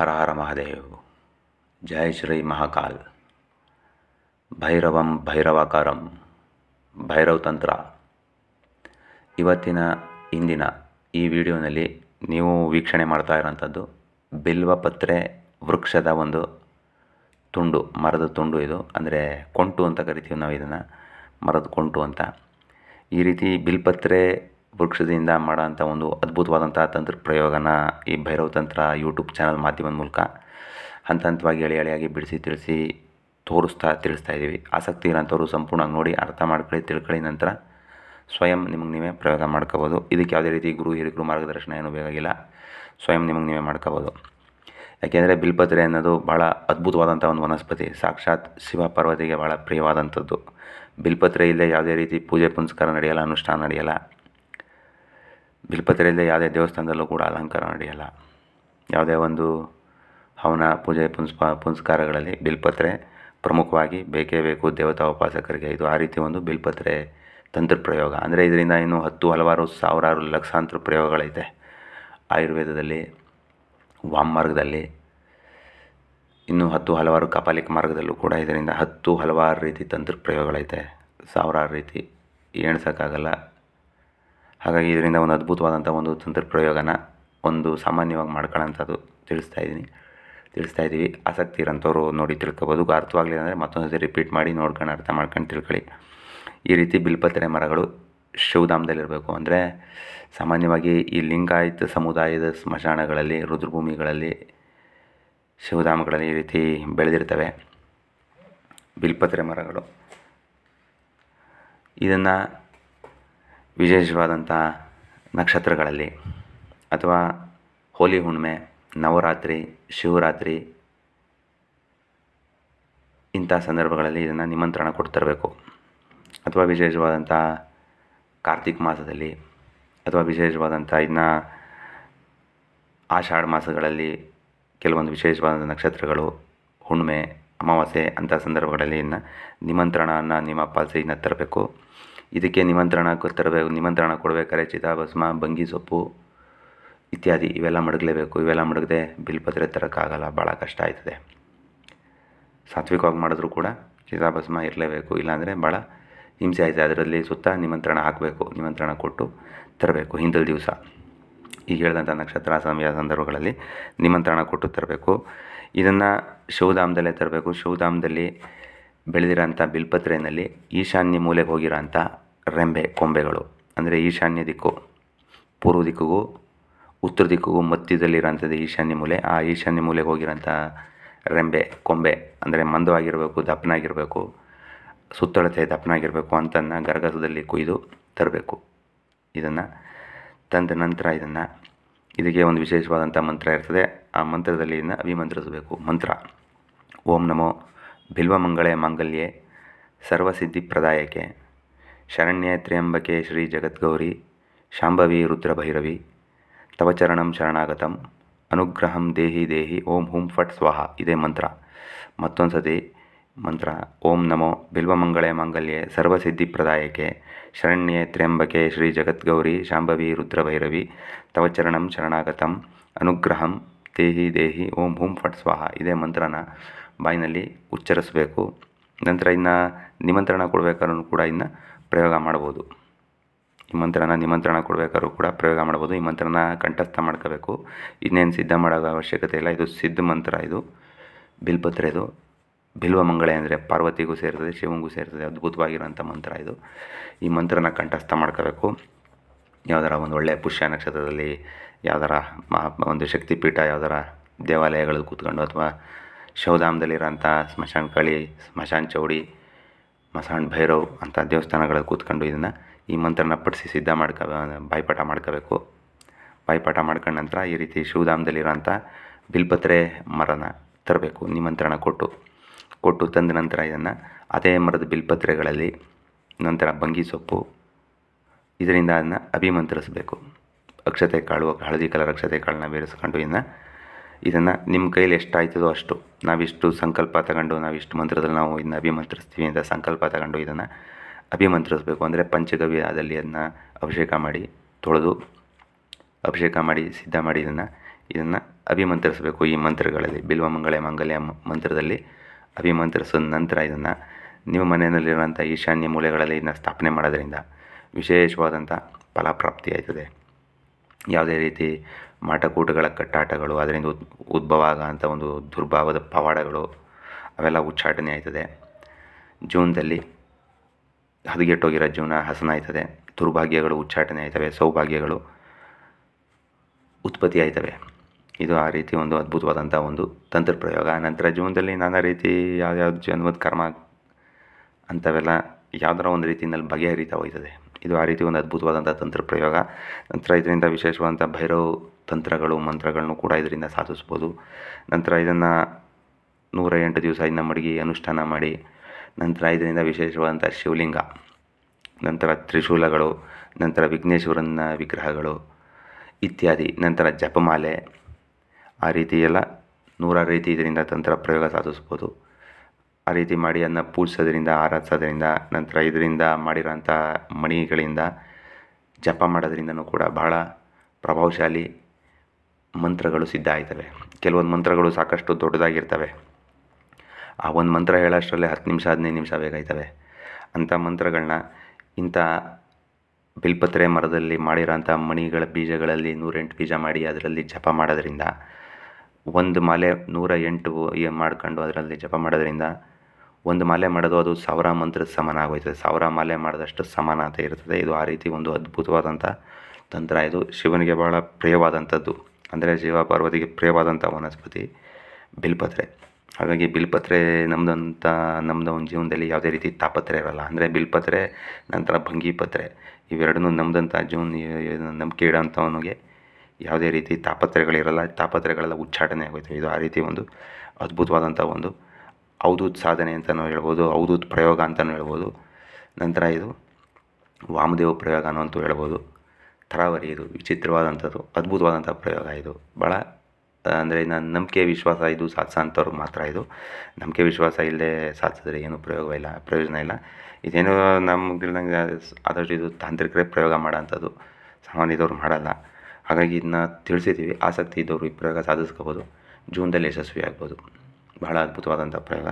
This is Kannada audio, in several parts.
ಹರ ಹರ ಮಹಾದೇವ್ ಜಯ ಶ್ರೀ ಮಹಾಕಾಲ್ ಭೈರವಂ ಭೈರವಾಕಾರಂ ಭೈರವ ತಂತ್ರ ಇವತ್ತಿನ ಇಂದಿನ ಈ ವಿಡಿಯೋನಲ್ಲಿ ನೀವು ವೀಕ್ಷಣೆ ಮಾಡ್ತಾ ಇರೋಂಥದ್ದು ಬಿಲ್ವಪತ್ರೆ ವೃಕ್ಷದ ಒಂದು ತುಂಡು ಮರದ ತುಂಡು ಇದು ಅಂದರೆ ಕೊಂಟು ಅಂತ ಕರಿತೀವಿ ನಾವು ಇದನ್ನು ಮರದ ಕೊಂಟು ಅಂತ ಈ ರೀತಿ ಬಿಲ್ಪತ್ರೆ ವೃಕ್ಷದಿಂದ ಮಾಡೋಂಥ ಒಂದು ಅದ್ಭುತವಾದಂಥ ತಂತ್ರ ಪ್ರಯೋಗನ ಈ ಭೈರವ್ ತಂತ್ರ ಯೂಟ್ಯೂಬ್ ಚಾನಲ್ ಮಾಧ್ಯಮದ ಮೂಲಕ ಹಂತ ಹಂತವಾಗಿ ಎಳೆ ಎಳೆಯಾಗಿ ಬಿಡಿಸಿ ತಿಳಿಸಿ ತೋರಿಸ್ತಾ ತಿಳಿಸ್ತಾ ಇದ್ದೀವಿ ಆಸಕ್ತಿ ಇರೋಂಥವ್ರು ಸಂಪೂರ್ಣವಾಗಿ ನೋಡಿ ಅರ್ಥ ಮಾಡ್ಕೊಳ್ಳಿ ತಿಳ್ಕೊಳ್ಳಿ ನಂತರ ಸ್ವಯಂ ನಿಮಗೆ ನೀವೇ ಪ್ರಯೋಗ ಮಾಡ್ಕೋಬೋದು ಇದಕ್ಕೆ ಯಾವುದೇ ರೀತಿ ಗುರು ಹಿರಿಗುರು ಮಾರ್ಗದರ್ಶನ ಏನೂ ಬೇಕಾಗಿಲ್ಲ ಸ್ವಯಂ ನಿಮಗೆ ನೀವೇ ಮಾಡ್ಕೋಬೋದು ಯಾಕೆಂದರೆ ಬಿಲ್ಪತ್ರೆ ಅನ್ನೋದು ಭಾಳ ಅದ್ಭುತವಾದಂಥ ಒಂದು ವನಸ್ಪತಿ ಸಾಕ್ಷಾತ್ ಶಿವ ಪರ್ವತಿಗೆ ಭಾಳ ಪ್ರಿಯವಾದಂಥದ್ದು ಬಿಲ್ಪತ್ರೆ ಇಲ್ಲದೆ ಯಾವುದೇ ರೀತಿ ಪೂಜೆ ಪುನಸ್ಕಾರ ನಡೆಯಲ್ಲ ಅನುಷ್ಠಾನ ನಡೆಯಲ್ಲ ಬಿಲ್ಪತ್ರೆಯಿಂದ ಯಾವುದೇ ದೇವಸ್ಥಾನದಲ್ಲೂ ಕೂಡ ಅಲಂಕಾರ ನಡೆಯಲ್ಲ ಯಾವುದೇ ಒಂದು ಹವನ ಪೂಜೆ ಪುನ್ಸ್ಪ ಪುನಸ್ಕಾರಗಳಲ್ಲಿ ಬಿಲ್ಪತ್ರೆ ಪ್ರಮುಖವಾಗಿ ಬೇಕೇ ಬೇಕು ದೇವತಾ ಉಪಾಸಕರಿಗೆ ಇದು ಆ ರೀತಿ ಒಂದು ಬಿಲ್ಪತ್ರೆ ತಂತ್ರ ಪ್ರಯೋಗ ಅಂದರೆ ಇದರಿಂದ ಇನ್ನು ಹತ್ತು ಹಲವಾರು ಸಾವಿರಾರು ಲಕ್ಷಾಂತರ ಪ್ರಯೋಗಗಳೈತೆ ಆಯುರ್ವೇದದಲ್ಲಿ ವಾಮ್ ಮಾರ್ಗದಲ್ಲಿ ಇನ್ನೂ ಹತ್ತು ಹಲವಾರು ಕಪಾಲಿಕ್ ಮಾರ್ಗದಲ್ಲೂ ಕೂಡ ಇದರಿಂದ ಹತ್ತು ಹಲವಾರು ರೀತಿ ತಂತ್ರ ಪ್ರಯೋಗಗಳೈತೆ ಸಾವಿರಾರು ರೀತಿ ಎಣ್ಸೋಕ್ಕಾಗಲ್ಲ ಹಾಗಾಗಿ ಇದರಿಂದ ಒಂದು ಅದ್ಭುತವಾದಂಥ ಒಂದು ತಂತ್ರ ಪ್ರಯೋಗನ ಒಂದು ಸಾಮಾನ್ಯವಾಗಿ ಮಾಡ್ಕೊಳ್ಳೋಂಥದ್ದು ತಿಳಿಸ್ತಾ ಇದ್ದೀನಿ ತಿಳಿಸ್ತಾ ಇದ್ದೀವಿ ಆಸಕ್ತಿ ಇರೋಂಥವ್ರು ನೋಡಿ ತಿಳ್ಕೊಬೋದು ಅರ್ಥವಾಗಲಿಲ್ಲ ಅಂದರೆ ಮತ್ತೊಂದು ರಿಪೀಟ್ ಮಾಡಿ ನೋಡ್ಕೊಂಡು ಅರ್ಥ ಮಾಡ್ಕೊಂಡು ತಿಳ್ಕೊಳ್ಳಿ ಈ ರೀತಿ ಬಿಲ್ಪತ್ರೆ ಮರಗಳು ಶಿವಧಾಮದಲ್ಲಿರಬೇಕು ಅಂದರೆ ಸಾಮಾನ್ಯವಾಗಿ ಈ ಲಿಂಗಾಯತ ಸಮುದಾಯದ ಸ್ಮಶಾನಗಳಲ್ಲಿ ರುದ್ರಭೂಮಿಗಳಲ್ಲಿ ಶಿವಧಾಮಗಳಲ್ಲಿ ಈ ರೀತಿ ಬೆಳೆದಿರ್ತವೆ ಬಿಲ್ಪತ್ರೆ ಮರಗಳು ಇದನ್ನು ವಿಶೇಷವಾದಂಥ ನಕ್ಷತ್ರಗಳಲ್ಲಿ ಅಥವಾ ಹೋಲಿ ಹುಣ್ಣಿಮೆ ನವರಾತ್ರಿ ಶಿವರಾತ್ರಿ ಇಂಥ ಸಂದರ್ಭಗಳಲ್ಲಿ ಇದನ್ನು ನಿಮಂತ್ರಣ ಕೊಡ್ತಿರಬೇಕು ಅಥವಾ ವಿಶೇಷವಾದಂಥ ಕಾರ್ತಿಕ್ ಮಾಸದಲ್ಲಿ ಅಥವಾ ವಿಶೇಷವಾದಂಥ ಇದನ್ನ ಆಷಾಢ ಮಾಸಗಳಲ್ಲಿ ಕೆಲವೊಂದು ವಿಶೇಷವಾದಂಥ ನಕ್ಷತ್ರಗಳು ಹುಣ್ಣಿಮೆ ಅಮಾವಾಸ್ಯೆ ಅಂಥ ಸಂದರ್ಭಗಳಲ್ಲಿ ಇದನ್ನು ನಿಮಂತ್ರಣವನ್ನು ನಿಮ್ಮ ಪಾಲಿಸಿ ಇನ್ನು ತರಬೇಕು ಇದಕ್ಕೆ ನಿಮಂತ್ರಣ ತರಬೇಕು ನಿಮಂತ್ರಣ ಕೊಡಬೇಕಾದ್ರೆ ಚಿತಾಭಸ್ಮ ಬಂಗಿ ಸೊಪ್ಪು ಇತ್ಯಾದಿ ಇವೆಲ್ಲ ಮಡಗಲೇಬೇಕು ಇವೆಲ್ಲ ಮಡಗದೆ ಬಿಲ್ಪತ್ರೆ ತರೋಕ್ಕಾಗಲ್ಲ ಭಾಳ ಕಷ್ಟ ಆಯ್ತದೆ ಸಾತ್ವಿಕವಾಗಿ ಮಾಡಿದ್ರೂ ಕೂಡ ಚಿತಾಭಸ್ಮ ಇರಲೇಬೇಕು ಇಲ್ಲಾಂದರೆ ಭಾಳ ಹಿಂಸೆ ಆಯ್ತದೆ ಅದರಲ್ಲಿ ಸುತ್ತ ನಿಮಂತ್ರಣ ಹಾಕಬೇಕು ನಿಮಂತ್ರಣ ಕೊಟ್ಟು ತರಬೇಕು ಹಿಂದಿನ ದಿವಸ ಈಗ ಹೇಳಿದಂಥ ನಕ್ಷತ್ರ ಸಮಯ ಸಂದರ್ಭಗಳಲ್ಲಿ ನಿಮಂತ್ರಣ ಕೊಟ್ಟು ತರಬೇಕು ಇದನ್ನು ಶಿವಧಾಮದಲ್ಲೇ ತರಬೇಕು ಶಿವಧಾಮದಲ್ಲಿ ಬೆಳೆದಿರೋಂಥ ಬಿಲ್ಪತ್ರೆಯಲ್ಲಿ ಈಶಾನ್ಯ ಮೂಲೆಗೆ ಹೋಗಿರೋಂಥ ರೆಂಬೆ ಕೊಂಬೆಗಳು ಅಂದರೆ ಈಶಾನ್ಯ ದಿಕ್ಕು ಪೂರ್ವ ದಿಕ್ಕಿಗೂ ಉತ್ತರ ದಿಕ್ಕಿಗೂ ಮಧ್ಯದಲ್ಲಿರೋಂಥದ್ದು ಈಶಾನ್ಯ ಮೂಲೆ ಆ ಈಶಾನ್ಯ ಮೂಲೆಗೆ ಹೋಗಿರೋಂಥ ರೆಂಬೆ ಕೊಂಬೆ ಅಂದರೆ ಮಂದವಾಗಿರಬೇಕು ದಪ್ಪನಾಗಿರಬೇಕು ಸುತ್ತಳತೆ ದಪ್ಪನಾಗಿರಬೇಕು ಅಂತನ್ನು ಗರ್ಗಸದಲ್ಲಿ ಕೊಯ್ದು ತರಬೇಕು ಇದನ್ನು ತಂದ ನಂತರ ಇದನ್ನು ಇದಕ್ಕೆ ಒಂದು ವಿಶೇಷವಾದಂಥ ಮಂತ್ರ ಇರ್ತದೆ ಆ ಮಂತ್ರದಲ್ಲಿ ಇದನ್ನು ಅಭಿಮಂತ್ರಿಸಬೇಕು ಮಂತ್ರ ಓಂ ನಮೋ ಬಿಲ್ವಮಂಗಳೇ ಮಾಂಗಲ್ಯೆ ಸರ್ವಸಿದ್ಧಿಪ್ರದಾಯಕೆ ಶರಣ್ಯೆ ತ್ರ್ಯಂಬಕೆ ಶ್ರೀ ಜಗದ್ಗೌರಿ ಶಾಂಭವಿ ರುದ್ರಭೈರವಿ ತವ ಚರಣಂ ಶರಣಾಗತಂ ಅನುಗ್ರಹಂ ದೇಹಿ ದೇಹಿ ಓಂ ಹುಂ ಫಟ್ ಸ್ವಾಹ ಇದೇ ಮಂತ್ರ ಮತ್ತೊಂದು ಸತಿ ಮಂತ್ರ ಓಂ ನಮೋ ಬಿಲ್ವಮಂಗಳೇ ಮಾಂಗಲ್ಯೆ ಸರ್ವಸಿದ್ಧಿಪ್ರದಾಯಕೆ ಶರಣ್ಯೆ ತ್ರ್ಯಂಬಕೆ ಶ್ರೀ ಜಗದ್ಗೌರಿ ಶಾಂಭವಿ ರುದ್ರಭೈರವಿ ತವ ಚರಣಂ ಶರಣಾಗತಂ ಅನುಗ್ರಹಂ ದೇಹಿ ದೇಹಿ ಓಂ ಹೂಂ ಫಟ್ ಸ್ವಾಹ ಇದೇ ಮಂತ್ರನ ಬಾಯಿನಲ್ಲಿ ಉಚ್ಚರಿಸಬೇಕು ನಂತರ ಇನ್ನು ನಿಮಂತ್ರಣ ಕೊಡಬೇಕಾದ್ರೂ ಕೂಡ ಇನ್ನು ಪ್ರಯೋಗ ಮಾಡ್ಬೋದು ಈ ಮಂತ್ರನ ನಿಮಂತ್ರಣ ಕೊಡಬೇಕಾದ್ರೂ ಕೂಡ ಪ್ರಯೋಗ ಮಾಡ್ಬೋದು ಈ ಮಂತ್ರನ ಕಂಠಸ್ಥ ಮಾಡ್ಕೋಬೇಕು ಇನ್ನೇನು ಸಿದ್ಧ ಮಾಡೋ ಅವಶ್ಯಕತೆ ಇಲ್ಲ ಇದು ಸಿದ್ಧ ಮಂತ್ರ ಇದು ಬಿಲ್ಪತ್ರೆ ಇದು ಬಿಲ್ವ ಮಂಗಳೆ ಅಂದರೆ ಪಾರ್ವತಿಗೂ ಸೇರ್ತದೆ ಶಿವಂಗೂ ಸೇರ್ತದೆ ಅದ್ಭುತವಾಗಿರುವಂಥ ಮಂತ್ರ ಇದು ಈ ಮಂತ್ರನ ಕಂಠಸ್ಥ ಮಾಡ್ಕೋಬೇಕು ಯಾವುದಾರ ಒಂದು ಒಳ್ಳೆಯ ಪುಷ್ಯ ನಕ್ಷತ್ರದಲ್ಲಿ ಯಾವ್ದಾರ ಮಹಾ ಒಂದು ಶಕ್ತಿಪೀಠ ಯಾವ್ದಾರ ದೇವಾಲಯಗಳಲ್ಲಿ ಕೂತ್ಕೊಂಡು ಅಥವಾ ಶವಧಾಮದಲ್ಲಿರೋಂಥ ಸ್ಮಶಾನ ಕಳಿ ಸ್ಮಶಾನ್ ಚೌಡಿ ಮಸಾಣ ಭೈರವ್ ಅಂಥ ದೇವಸ್ಥಾನಗಳಲ್ಲಿ ಕೂತ್ಕೊಂಡು ಇದನ್ನು ಈ ಮಂತ್ರನ ಪಡಿಸಿ ಸಿದ್ಧ ಮಾಡ್ಕ ಬಾಯಿಪಾಠ ಮಾಡ್ಕೋಬೇಕು ಬಾಯಿಪಾಠ ಮಾಡ್ಕೊಂಡ ನಂತರ ಈ ರೀತಿ ಶಿವಧಾಮದಲ್ಲಿರೋಂಥ ಬಿಲ್ಪತ್ರೆ ಮರನ ತರಬೇಕು ನಿಮಂತ್ರಣ ಕೊಟ್ಟು ಕೊಟ್ಟು ತಂದ ನಂತರ ಇದನ್ನು ಅದೇ ಮರದ ಬಿಲ್ಪತ್ರೆಗಳಲ್ಲಿ ನಂತರ ಬಂಗಿ ಸೊಪ್ಪು ಇದರಿಂದ ಅದನ್ನು ಅಭಿಮಂತ್ರಿಸಬೇಕು ರಕ್ಷತೆ ಕಾಳು ಹಳದಿ ಕಲರ್ ರಕ್ಷತೆ ಕಾಳನ್ನ ಬೇರೆಸ್ಕೊಂಡು ಇನ್ನು ಇದನ್ನು ನಿಮ್ಮ ಕೈಯಲ್ಲಿ ಎಷ್ಟಾಯ್ತದೋ ಅಷ್ಟು ನಾವಿಷ್ಟು ಸಂಕಲ್ಪ ತಗೊಂಡು ನಾವಿಷ್ಟು ಮಂತ್ರದಲ್ಲಿ ನಾವು ಇದನ್ನು ಅಭಿಮಂತ್ರಿಸ್ತೀವಿ ಅಂತ ಸಂಕಲ್ಪ ತಗೊಂಡು ಇದನ್ನು ಅಭಿಮಂತ್ರಿಸಬೇಕು ಅಂದರೆ ಪಂಚಗವ್ಯದಲ್ಲಿ ಅದನ್ನು ಅಭಿಷೇಕ ಮಾಡಿ ತೊಳೆದು ಅಭಿಷೇಕ ಮಾಡಿ ಸಿದ್ಧ ಮಾಡಿ ಇದನ್ನು ಇದನ್ನು ಅಭಿಮಂತ್ರಿಸಬೇಕು ಈ ಮಂತ್ರಗಳಲ್ಲಿ ಬಿಲ್ವ ಮಂಗಳ ಮಂಗಲ್ಯ ಮಂತ್ರದಲ್ಲಿ ಅಭಿಮಂತ್ರಿಸಿದ ನಂತರ ಇದನ್ನು ನಿಮ್ಮ ಮನೆಯಲ್ಲಿರುವಂಥ ಈಶಾನ್ಯ ಮೂಲೆಗಳಲ್ಲಿ ಇದನ್ನು ಸ್ಥಾಪನೆ ಮಾಡೋದರಿಂದ ವಿಶೇಷವಾದಂಥ ಫಲಪ್ರಾಪ್ತಿಯಾಯ್ತದೆ ಯಾವುದೇ ರೀತಿ ಮಾಟಕೂಟಗಳ ಕಟ್ಟಾಟಗಳು ಅದರಿಂದ ಉದ್ ಉದ್ಭವ ಆಗೋಂಥ ಒಂದು ದುರ್ಭಾವದ ಪವಾಡಗಳು ಅವೆಲ್ಲ ಉಚ್ಚಾಟನೆ ಆಯ್ತದೆ ಜೀವನದಲ್ಲಿ ಹದಗೆಟ್ಟೋಗಿರೋ ಜೀವನ ಹಸನ ಆಯ್ತದೆ ದುರ್ಭಾಗ್ಯಗಳು ಉಚ್ಚಾಟನೆ ಆಯ್ತವೆ ಸೌಭಾಗ್ಯಗಳು ಉತ್ಪತ್ತಿ ಆಯ್ತವೆ ಇದು ಆ ರೀತಿ ಒಂದು ಅದ್ಭುತವಾದಂಥ ಒಂದು ತಂತ್ರ ಪ್ರಯೋಗ ನಂತರ ಜೀವನದಲ್ಲಿ ನಾನಾ ರೀತಿ ಯಾವ್ಯಾವ ಜನ್ಮದ ಕರ್ಮ ಅಂಥವೆಲ್ಲ ಯಾವ್ದಾರ ಒಂದು ರೀತಿಯಲ್ಲಿ ಬಗೆಹರಿತಾ ಹೋಗ್ತದೆ ಇದು ಆ ರೀತಿ ಒಂದು ಅದ್ಭುತವಾದಂಥ ತಂತ್ರ ಪ್ರಯೋಗ ನಂತರ ಇದರಿಂದ ವಿಶೇಷವಾದಂಥ ಭೈರವ್ ತಂತ್ರಗಳು ಮಂತ್ರಗಳನ್ನು ಕೂಡ ಇದರಿಂದ ಸಾಧಿಸ್ಬೋದು ನಂತರ ಇದನ್ನು ನೂರ ಎಂಟು ದಿವಸ ಇದನ್ನು ಮಡಗಿ ಅನುಷ್ಠಾನ ಮಾಡಿ ನಂತರ ಇದರಿಂದ ವಿಶೇಷವಾದಂಥ ಶಿವಲಿಂಗ ನಂತರ ತ್ರಿಶೂಲಗಳು ನಂತರ ವಿಘ್ನೇಶ್ವರನ ವಿಗ್ರಹಗಳು ಇತ್ಯಾದಿ ನಂತರ ಜಪಮಾಲೆ ಆ ರೀತಿ ಎಲ್ಲ ನೂರಾರು ರೀತಿ ಇದರಿಂದ ತಂತ್ರ ಪ್ರಯೋಗ ಸಾಧಿಸ್ಬೋದು ಆ ರೀತಿ ಮಾಡಿ ಅದನ್ನ ಪೂಜಿಸೋದ್ರಿಂದ ಆರಾಧಿಸೋದ್ರಿಂದ ನಂತರ ಇದರಿಂದ ಮಾಡಿರೋಂಥ ಮಣಿಗಳಿಂದ ಜಪ ಮಾಡೋದ್ರಿಂದನೂ ಕೂಡ ಬಹಳ ಪ್ರಭಾವಶಾಲಿ ಮಂತ್ರಗಳು ಸಿದ್ಧ ಆಯ್ತವೆ ಕೆಲವೊಂದು ಮಂತ್ರಗಳು ಸಾಕಷ್ಟು ದೊಡ್ಡದಾಗಿರ್ತವೆ ಆ ಒಂದು ಮಂತ್ರ ಹೇಳೋಷ್ಟರಲ್ಲೇ ಹತ್ತು ನಿಮಿಷ ಹದಿನೈದು ನಿಮಿಷ ಬೇಕಾಯ್ತವೆ ಅಂಥ ಮಂತ್ರಗಳನ್ನ ಇಂಥ ಬಿಲ್ಪತ್ರೆ ಮರದಲ್ಲಿ ಮಾಡಿರೋಂಥ ಮಣಿಗಳ ಬೀಜಗಳಲ್ಲಿ ನೂರೆಂಟು ಬೀಜ ಮಾಡಿ ಅದರಲ್ಲಿ ಜಪ ಮಾಡೋದ್ರಿಂದ ಒಂದು ಮಾಲೆ ನೂರ ಎಂಟು ಮಾಡ್ಕೊಂಡು ಅದರಲ್ಲಿ ಜಪ ಮಾಡೋದ್ರಿಂದ ಒಂದು ಮಾಲೆ ಮಾಡೋದು ಅದು ಸಾವಿರ ಮಂತ್ರ ಸಮಾನ ಆಗೋಯ್ತದೆ ಸಾವಿರ ಮಾಲೆ ಮಾಡಿದಷ್ಟು ಸಮಾನತೆ ಇರ್ತದೆ ಇದು ಆ ರೀತಿ ಒಂದು ಅದ್ಭುತವಾದಂಥ ತಂತ್ರ ಇದು ಶಿವನಿಗೆ ಬಹಳ ಪ್ರಿಯವಾದಂಥದ್ದು ಅಂದರೆ ಶಿವ ಪಾರ್ವತಿಗೆ ಪ್ರಿಯವಾದಂಥ ವನಸ್ಪತಿ ಬಿಲ್ಪತ್ರೆ ಹಾಗಾಗಿ ಬಿಲ್ಪತ್ರೆ ನಮ್ಮದಂಥ ನಮ್ಮದು ಒಂದು ಜೀವನದಲ್ಲಿ ಯಾವುದೇ ರೀತಿ ತಾಪತ್ರೆ ಇರಲ್ಲ ಅಂದರೆ ಬಿಲ್ಪತ್ರೆ ನಂತರ ಭಂಗಿಪತ್ರೆ ಇವೆರಡನ್ನೂ ನಮ್ಮದಂಥ ಜೀವನ ನಂಬಿಕೆ ಇಡೋಂಥವನಿಗೆ ಯಾವುದೇ ರೀತಿ ತಾಪತ್ರೆಗಳಿರಲ್ಲ ತಾಪತ್ರೆಗಳೆಲ್ಲ ಉಚ್ಚಾಟನೆ ಆಗೋಯ್ತು ಇದು ಆ ರೀತಿ ಒಂದು ಅದ್ಭುತವಾದಂಥ ಒಂದು ಅವಧೂತ್ ಸಾಧನೆ ಅಂತಲೂ ಹೇಳ್ಬೋದು ಅವಧೂತ್ ಪ್ರಯೋಗ ಅಂತಲೂ ಹೇಳ್ಬೋದು ನಂತರ ಇದು ವಾಮದೇವ ಪ್ರಯೋಗ ಅಂತೂ ಹೇಳ್ಬೋದು ಥರಾವರಿ ಇದು ವಿಚಿತ್ರವಾದಂಥದ್ದು ಅದ್ಭುತವಾದಂಥ ಪ್ರಯೋಗ ಇದು ಭಾಳ ಅಂದರೆ ನನ್ನ ನಂಬಿಕೆ ವಿಶ್ವಾಸ ಇದು ಅಂಥವ್ರು ಮಾತ್ರ ಇದು ನಂಬಿಕೆ ವಿಶ್ವಾಸ ಇಲ್ಲದೆ ಸಾಧಿಸಿದ್ರೆ ಏನೂ ಪ್ರಯೋಗವಿಲ್ಲ ಪ್ರಯೋಜನ ಇಲ್ಲ ಇದೇನು ನಮ್ಗೆ ಆದಷ್ಟು ಇದು ತಾಂತ್ರಿಕರೇ ಪ್ರಯೋಗ ಮಾಡೋಂಥದ್ದು ಸಾಮಾನ್ಯ ಇದ್ದವ್ರು ಮಾಡಲ್ಲ ಹಾಗಾಗಿ ಇದನ್ನ ತಿಳಿಸಿದ್ದೀವಿ ಆಸಕ್ತಿ ಇದ್ದವರು ಈ ಪ್ರಯೋಗ ಸಾಧಿಸ್ಕೋಬೋದು ಜೂನ್ದಲ್ಲಿ ಯಶಸ್ವಿ ಆಗ್ಬೋದು ಬಹಳ ಅದ್ಭುತವಾದಂಥ ಪ್ರಯೋಗ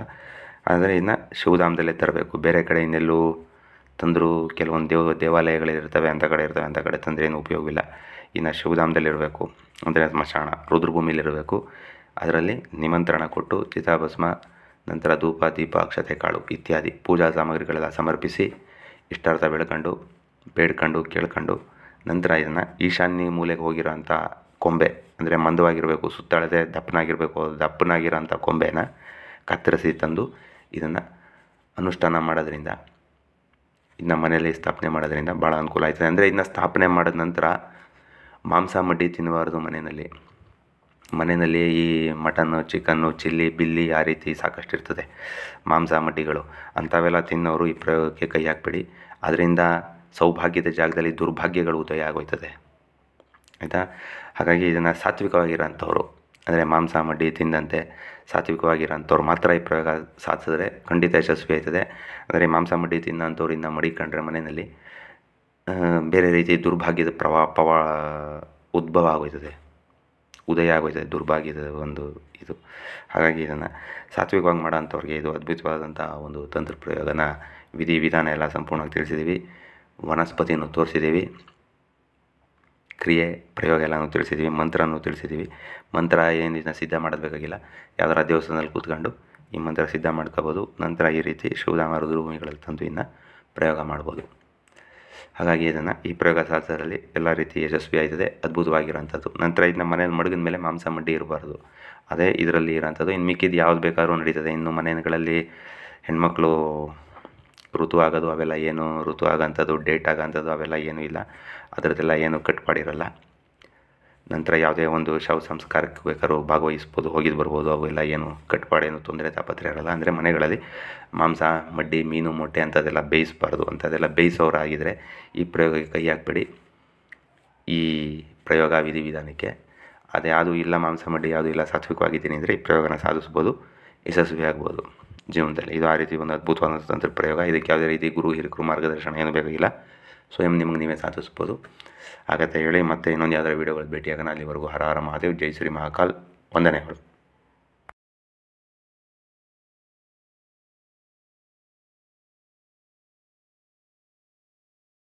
ಆದರೆ ಇನ್ನು ಶಿವಧಾಮದಲ್ಲೇ ತರಬೇಕು ಬೇರೆ ಕಡೆ ಇನ್ನೆಲ್ಲೂ ತಂದರೂ ಕೆಲವೊಂದು ದೇವ ದೇವಾಲಯಗಳಿರ್ತವೆ ಅಂಥ ಕಡೆ ಇರ್ತವೆ ಅಂಥ ಕಡೆ ತಂದರೆ ಏನು ಉಪಯೋಗವಿಲ್ಲ ಇನ್ನು ಶಿವಧಾಮದಲ್ಲಿರಬೇಕು ಅಂದರೆ ಸ್ಮಶಾನ ರುದ್ರಭೂಮಿಲಿರಬೇಕು ಅದರಲ್ಲಿ ನಿಮಂತ್ರಣ ಕೊಟ್ಟು ಚಿತಾಭಸ್ಮ ನಂತರ ಧೂಪ ದೀಪ ಅಕ್ಷತೆ ಕಾಳು ಇತ್ಯಾದಿ ಪೂಜಾ ಸಾಮಗ್ರಿಗಳೆಲ್ಲ ಸಮರ್ಪಿಸಿ ಇಷ್ಟಾರ್ಥ ಬೆಳ್ಕೊಂಡು ಬೇಡ್ಕೊಂಡು ಕೇಳ್ಕೊಂಡು ನಂತರ ಇದನ್ನು ಈಶಾನ್ಯ ಮೂಲೆಗೆ ಹೋಗಿರೋ ಅಂಥ ಕೊಂಬೆ ಅಂದರೆ ಮಂದವಾಗಿರಬೇಕು ಸುತ್ತಾಳದೆ ದಪ್ಪನಾಗಿರಬೇಕು ದಪ್ಪನಾಗಿರೋಂಥ ಕೊಂಬೆನ ಕತ್ತರಿಸಿ ತಂದು ಇದನ್ನು ಅನುಷ್ಠಾನ ಮಾಡೋದ್ರಿಂದ ಇದನ್ನ ಮನೆಯಲ್ಲಿ ಸ್ಥಾಪನೆ ಮಾಡೋದ್ರಿಂದ ಭಾಳ ಅನುಕೂಲ ಆಯ್ತದೆ ಅಂದರೆ ಇದನ್ನ ಸ್ಥಾಪನೆ ಮಾಡಿದ ನಂತರ ಮಾಂಸ ಮಡ್ಡಿ ತಿನ್ನಬಾರ್ದು ಮನೆಯಲ್ಲಿ ಮನೆಯಲ್ಲಿ ಈ ಮಟನ್ನು ಚಿಕನ್ನು ಚಿಲ್ಲಿ ಬಿಲ್ಲಿ ಆ ರೀತಿ ಸಾಕಷ್ಟು ಇರ್ತದೆ ಮಾಂಸ ಮಡ್ಡಿಗಳು ಅಂಥವೆಲ್ಲ ತಿನ್ನೋರು ಈ ಪ್ರಯೋಗಕ್ಕೆ ಕೈ ಹಾಕಬೇಡಿ ಅದರಿಂದ ಸೌಭಾಗ್ಯದ ಜಾಗದಲ್ಲಿ ದುರ್ಭಾಗ್ಯಗಳು ಉದಯ ಆಗೋಯ್ತದೆ ಆಯಿತಾ ಹಾಗಾಗಿ ಇದನ್ನು ಸಾತ್ವಿಕವಾಗಿರೋಂಥವ್ರು ಅಂದರೆ ಮಾಂಸ ಮಡ್ಡಿ ತಿಂದಂತೆ ಸಾತ್ವಿಕವಾಗಿರೋಂಥವ್ರು ಮಾತ್ರ ಈ ಪ್ರಯೋಗ ಸಾಧಿಸಿದ್ರೆ ಖಂಡಿತ ಯಶಸ್ವಿ ಆಯ್ತದೆ ಆದರೆ ಮಾಂಸ ಮಡ್ಡಿ ತಿನ್ನೋಂಥವ್ರು ಇನ್ನು ಮಡಿಕೊಂಡ್ರೆ ಮನೆಯಲ್ಲಿ ಬೇರೆ ರೀತಿ ದುರ್ಭಾಗ್ಯದ ಪ್ರವಾ ಪವಾ ಉದ್ಭವ ಆಗೋಯ್ತದೆ ಉದಯ ಆಗೋಯ್ತದೆ ದುರ್ಭಾಗ್ಯದ ಒಂದು ಇದು ಹಾಗಾಗಿ ಇದನ್ನು ಸಾತ್ವಿಕವಾಗಿ ಮಾಡೋಂಥವ್ರಿಗೆ ಇದು ಅದ್ಭುತವಾದಂಥ ಒಂದು ತಂತ್ರ ಪ್ರಯೋಗನ ವಿಧಿ ವಿಧಾನ ಎಲ್ಲ ಸಂಪೂರ್ಣವಾಗಿ ತಿಳಿಸಿದ್ದೀವಿ ವನಸ್ಪತಿಯನ್ನು ತೋರಿಸಿದ್ದೀವಿ ಕ್ರಿಯೆ ಪ್ರಯೋಗ ಎಲ್ಲನೂ ತಿಳಿಸಿದ್ದೀವಿ ಮಂತ್ರನೂ ತಿಳಿಸಿದ್ದೀವಿ ಮಂತ್ರ ಏನಿದನ್ನ ಸಿದ್ಧ ಮಾಡಬೇಕಾಗಿಲ್ಲ ಯಾವ್ದಾರ ದೇವಸ್ಥಾನದಲ್ಲಿ ಕೂತ್ಕೊಂಡು ಈ ಮಂತ್ರ ಸಿದ್ಧ ಮಾಡ್ಕೋಬೋದು ನಂತರ ಈ ರೀತಿ ಶಿವಧಾಮ ರುದ್ರಭೂಮಿಗಳಲ್ಲಿ ತಂದು ಇನ್ನು ಪ್ರಯೋಗ ಮಾಡ್ಬೋದು ಹಾಗಾಗಿ ಇದನ್ನು ಈ ಪ್ರಯೋಗ ಸಾಧಿಸಿದ್ರಲ್ಲಿ ಎಲ್ಲ ರೀತಿ ಯಶಸ್ವಿ ಆಯ್ತದೆ ಅದ್ಭುತವಾಗಿರೋಂಥದ್ದು ನಂತರ ಇದನ್ನ ಮನೇಲಿ ಮಡಗಿದ ಮೇಲೆ ಮಾಂಸ ಮಡ್ಡಿ ಇರಬಾರ್ದು ಅದೇ ಇದರಲ್ಲಿ ಇರೋಂಥದ್ದು ಇನ್ನು ಮಿಕ್ಕಿದ್ದು ಯಾವ್ದು ಬೇಕಾದ್ರೂ ನಡೀತದೆ ಇನ್ನು ಮನೆಗಳಲ್ಲಿ ಹೆಣ್ಮಕ್ಳು ಋತು ಆಗೋದು ಅವೆಲ್ಲ ಏನು ಋತು ಆಗೋಂಥದ್ದು ಡೇಟ್ ಆಗೋಂಥದ್ದು ಅವೆಲ್ಲ ಏನೂ ಇಲ್ಲ ಅದರದ್ದೆಲ್ಲ ಏನು ಕಟ್ ನಂತರ ಯಾವುದೇ ಒಂದು ಶವ ಸಂಸ್ಕಾರಕ್ಕೆ ಬೇಕಾದ್ರೂ ಭಾಗವಹಿಸ್ಬೋದು ಹೋಗಿದ್ದು ಬರ್ಬೋದು ಅವೆಲ್ಲ ಏನು ಏನು ತೊಂದರೆ ತಾಪತ್ರೆ ಇರಲ್ಲ ಅಂದರೆ ಮನೆಗಳಲ್ಲಿ ಮಾಂಸ ಮಡ್ಡಿ ಮೀನು ಮೊಟ್ಟೆ ಅಂಥದ್ದೆಲ್ಲ ಬೇಯಿಸಬಾರ್ದು ಅಂಥದ್ದೆಲ್ಲ ಬೇಯಿಸೋರಾಗಿದ್ದರೆ ಈ ಪ್ರಯೋಗಕ್ಕೆ ಕೈ ಹಾಕಬೇಡಿ ಈ ಪ್ರಯೋಗ ವಿಧಿವಿಧಾನಕ್ಕೆ ಅದೇ ಯಾವುದೂ ಇಲ್ಲ ಮಾಂಸ ಮಡ್ಡಿ ಯಾವುದು ಇಲ್ಲ ಸಾತ್ವಿಕವಾಗಿದ್ದೀನಿ ಅಂದರೆ ಈ ಪ್ರಯೋಗನ ಸಾಧಿಸ್ಬೋದು ಯಶಸ್ವಿ ಆಗ್ಬೋದು ಜೀವನದಲ್ಲಿ ಇದು ಆ ರೀತಿ ಒಂದು ಅದ್ಭುತವಾದಂಥ ತಂತ್ರ ಪ್ರಯೋಗ ಇದಕ್ಕೆ ಯಾವುದೇ ರೀತಿ ಗುರು ಹಿರಿಕರು ಮಾರ್ಗದರ್ಶನ ಏನು ಬೇಕಾಗಿಲ್ಲ ಸ್ವಯಂ ನಿಮಗೆ ನೀವೇ ಸಾಧಿಸ್ಬೋದು ಆಗತ್ತೆ ಹೇಳಿ ಮತ್ತೆ ಇನ್ನೊಂದು ಯಾವುದಾದ್ರು ವೀಡಿಯೋಗಳು ಭೇಟಿಯಾಗೋಣ ಅಲ್ಲಿವರೆಗೂ ಹರ ಹರ ಮಹಾದೇವ್ ಜೈ ಶ್ರೀ ಮಹಾಕಾಲ್ ವಂದನೆಗಳು